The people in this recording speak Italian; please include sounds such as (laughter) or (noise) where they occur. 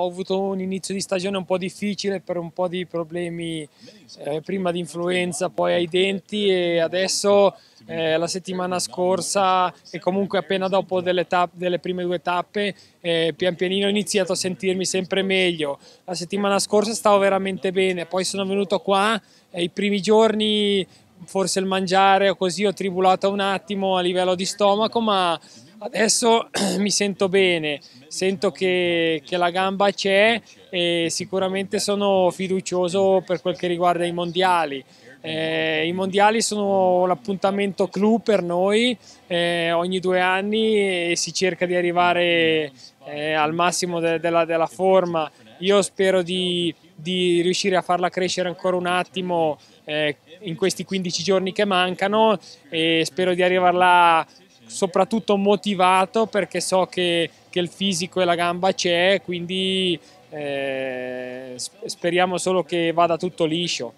ho avuto un inizio di stagione un po' difficile per un po' di problemi eh, prima di influenza, poi ai denti e adesso eh, la settimana scorsa e comunque appena dopo delle, tappe, delle prime due tappe eh, pian pianino ho iniziato a sentirmi sempre meglio. La settimana scorsa stavo veramente bene, poi sono venuto qua e i primi giorni forse il mangiare o così ho tribulato un attimo a livello di stomaco ma Adesso (clears throat) mi sento bene, sento che, che la gamba c'è e sicuramente sono fiducioso per quel che riguarda i mondiali. Eh, I mondiali sono l'appuntamento clou per noi, eh, ogni due anni e si cerca di arrivare eh, al massimo de della, della forma. Io spero di, di riuscire a farla crescere ancora un attimo eh, in questi 15 giorni che mancano e spero di arrivarla soprattutto motivato perché so che, che il fisico e la gamba c'è, quindi eh, speriamo solo che vada tutto liscio.